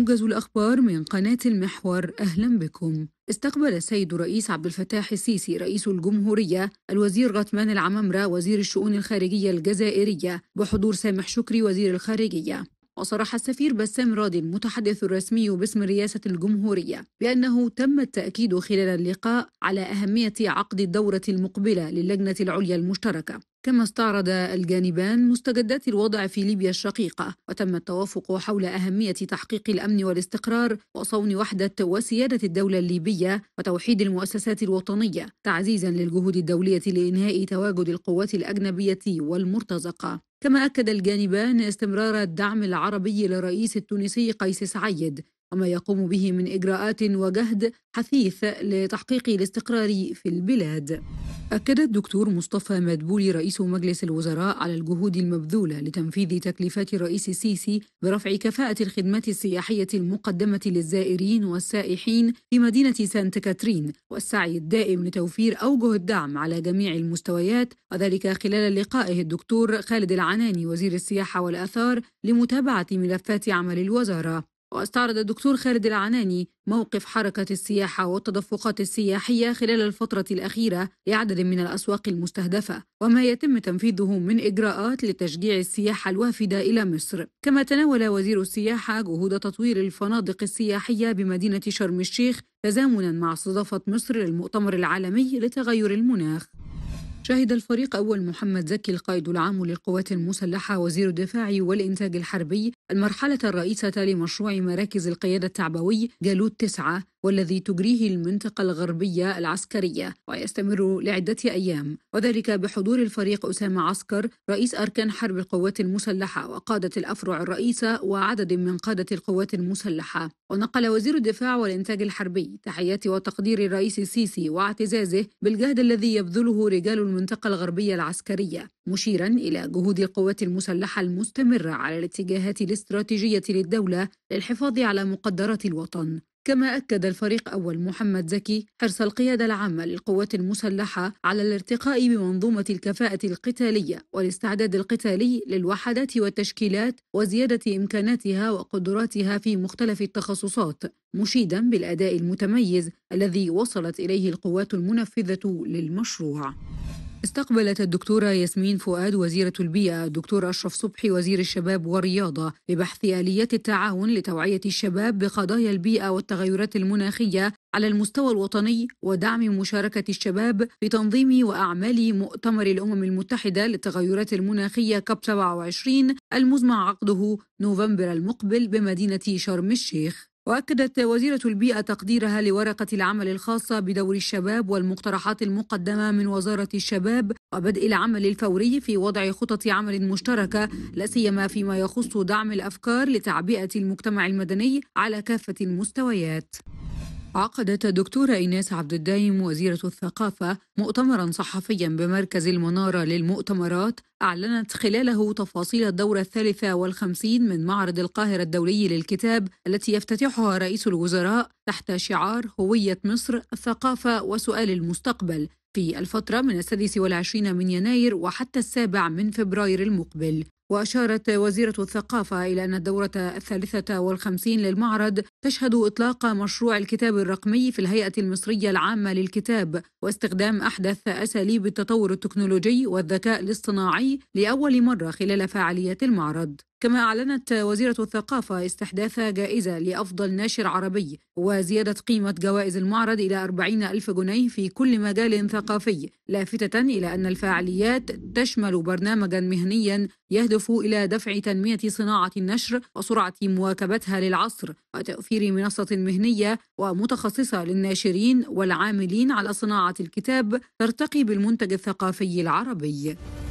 موجز الأخبار من قناة المحور أهلا بكم استقبل السيد الرئيس عبد الفتاح السيسي رئيس الجمهورية الوزير غطمان العمامرة وزير الشؤون الخارجية الجزائرية بحضور سامح شكري وزير الخارجية وصرح السفير بسام راضي المتحدث الرسمي باسم رئاسة الجمهورية بأنه تم التأكيد خلال اللقاء على أهمية عقد الدورة المقبلة للجنة العليا المشتركة كما استعرض الجانبان مستجدات الوضع في ليبيا الشقيقة وتم التوافق حول أهمية تحقيق الأمن والاستقرار وصون وحدة وسيادة الدولة الليبية وتوحيد المؤسسات الوطنية تعزيزا للجهود الدولية لإنهاء تواجد القوات الأجنبية والمرتزقة كما أكد الجانبان استمرار الدعم العربي للرئيس التونسي قيس سعيد وما يقوم به من إجراءات وجهد حثيث لتحقيق الاستقرار في البلاد أكد الدكتور مصطفى مدبولي رئيس مجلس الوزراء على الجهود المبذولة لتنفيذ تكليفات الرئيس السيسي برفع كفاءة الخدمات السياحية المقدمة للزائرين والسائحين في مدينة سانت كاترين والسعي الدائم لتوفير أوجه الدعم على جميع المستويات وذلك خلال لقائه الدكتور خالد العناني وزير السياحة والآثار لمتابعة ملفات عمل الوزارة واستعرض الدكتور خالد العناني موقف حركة السياحة والتدفقات السياحية خلال الفترة الأخيرة لعدد من الأسواق المستهدفة وما يتم تنفيذه من إجراءات لتشجيع السياحة الوافدة إلى مصر كما تناول وزير السياحة جهود تطوير الفنادق السياحية بمدينة شرم الشيخ تزامنا مع استضافة مصر للمؤتمر العالمي لتغير المناخ شهد الفريق أول محمد زكي القائد العام للقوات المسلحة وزير الدفاع والإنتاج الحربي المرحلة الرئيسة لمشروع مراكز القيادة التعبوي جالوت تسعة والذي تجريه المنطقة الغربية العسكرية ويستمر لعدة أيام وذلك بحضور الفريق أسامة عسكر رئيس أركان حرب القوات المسلحة وقادة الأفرع الرئيسة وعدد من قادة القوات المسلحة ونقل وزير الدفاع والإنتاج الحربي تحيات وتقدير الرئيس السيسي واعتزازه بالجهد الذي يبذله رجال المنطقة الغربية العسكرية مشيرا إلى جهود القوات المسلحة المستمرة على الاتجاهات الاستراتيجية للدولة للحفاظ على مقدرات الوطن كما أكد الفريق أول محمد زكي حرص القيادة العامة للقوات المسلحة على الارتقاء بمنظومة الكفاءة القتالية والاستعداد القتالي للوحدات والتشكيلات وزيادة إمكاناتها وقدراتها في مختلف التخصصات مشيدا بالأداء المتميز الذي وصلت إليه القوات المنفذة للمشروع استقبلت الدكتورة ياسمين فؤاد وزيرة البيئة الدكتور أشرف صبحي وزير الشباب والرياضة لبحث آليات التعاون لتوعية الشباب بقضايا البيئة والتغيرات المناخية على المستوى الوطني ودعم مشاركة الشباب في تنظيم وأعمال مؤتمر الأمم المتحدة للتغيرات المناخية كاب 27 المزمع عقده نوفمبر المقبل بمدينة شرم الشيخ وأكدت وزيرة البيئة تقديرها لورقة العمل الخاصة بدور الشباب والمقترحات المقدمة من وزارة الشباب وبدء العمل الفوري في وضع خطط عمل مشتركة لا سيما فيما يخص دعم الأفكار لتعبئة المجتمع المدني على كافة المستويات عقدت الدكتورة إيناس عبد الدايم وزيرة الثقافة مؤتمرا صحفيا بمركز المنارة للمؤتمرات أعلنت خلاله تفاصيل الدورة الثالثة والخمسين من معرض القاهرة الدولي للكتاب التي يفتتحها رئيس الوزراء تحت شعار هوية مصر الثقافة وسؤال المستقبل في الفترة من السادس والعشرين من يناير وحتى السابع من فبراير المقبل وأشارت وزيرة الثقافة إلى أن الدورة الثالثة والخمسين للمعرض تشهد إطلاق مشروع الكتاب الرقمي في الهيئة المصرية العامة للكتاب واستخدام أحدث أساليب التطور التكنولوجي والذكاء الاصطناعي لأول مرة خلال فعاليات المعرض كما أعلنت وزيرة الثقافة استحداث جائزة لأفضل ناشر عربي وزيادة قيمة جوائز المعرض إلى 40 ألف جنيه في كل مجال ثقافي لافتة إلى أن الفعاليات تشمل برنامجا مهنيا يهدف إلى دفع تنمية صناعة النشر وسرعة مواكبتها للعصر وتوفير منصة مهنية ومتخصصة للناشرين والعاملين على صناعة الكتاب ترتقي بالمنتج الثقافي العربي